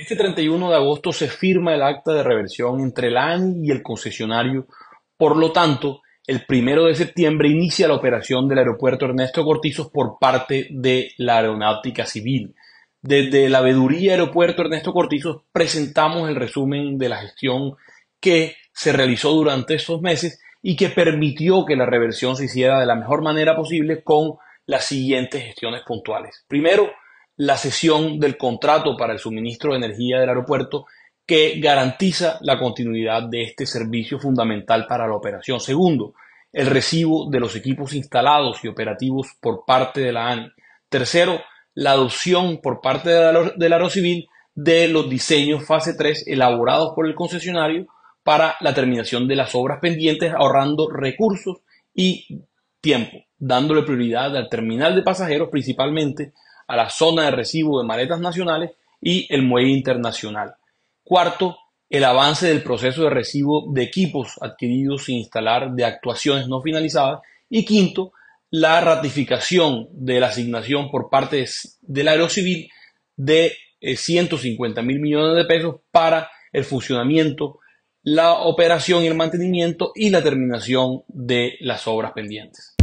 Este 31 de agosto se firma el acta de reversión entre el ANI y el concesionario. Por lo tanto, el 1 de septiembre inicia la operación del aeropuerto Ernesto Cortizos por parte de la Aeronáutica Civil. Desde la veduría Aeropuerto Ernesto Cortizos presentamos el resumen de la gestión que se realizó durante estos meses y que permitió que la reversión se hiciera de la mejor manera posible con las siguientes gestiones puntuales. Primero, la cesión del contrato para el suministro de energía del aeropuerto que garantiza la continuidad de este servicio fundamental para la operación. Segundo, el recibo de los equipos instalados y operativos por parte de la ANI. Tercero, la adopción por parte del Aerocivil de los diseños fase 3 elaborados por el concesionario para la terminación de las obras pendientes, ahorrando recursos y tiempo, dándole prioridad al terminal de pasajeros principalmente a la zona de recibo de maletas nacionales y el muelle internacional. Cuarto, el avance del proceso de recibo de equipos adquiridos sin instalar de actuaciones no finalizadas. Y quinto, la ratificación de la asignación por parte del Aerocivil de 150 eh, mil millones de pesos para el funcionamiento, la operación y el mantenimiento y la terminación de las obras pendientes.